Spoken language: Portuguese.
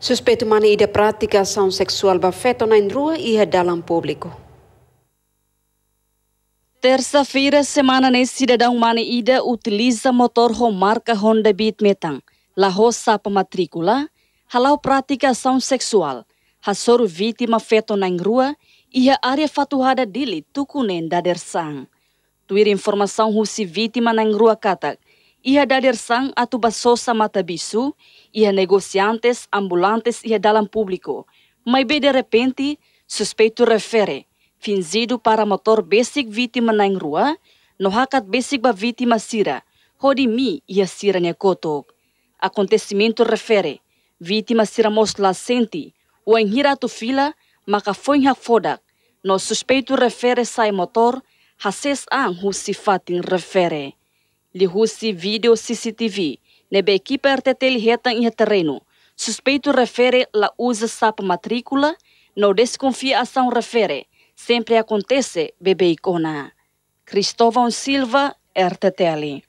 suspeito mani ida prática ação sexual bafeto na rua e dalam publiko. Terça-feira, semana nesse cidadão mani ida utiliza motor com marca Honda Beat metang, la roça para matrícula, halau prática ação seksual, hasoro vítima feto na rua e a fatuhada dili tukunen tucunenda dersang. Tuir informação husi vítima na rua katak, ia a atu basosa matabisu, ia negociantes ambulantes ia dalam público. Mas bem de repente, suspeito refere, fingido para motor basic vítima na rua, no hakat basic ba vítima sira, hodi mi ia sira nya Acontecimento refere, vítima sira mosla senti, o enhira tu fila, maka foi fodak, no suspeito refere sai motor, hases ang sifatin refere russi video CCTV, nebe equipa artetelheta em terreno. Suspeito refere la usa sap matrícula, não desconfia ação refere. Sempre acontece, bebe icona. Cristóvão Silva, RTTL.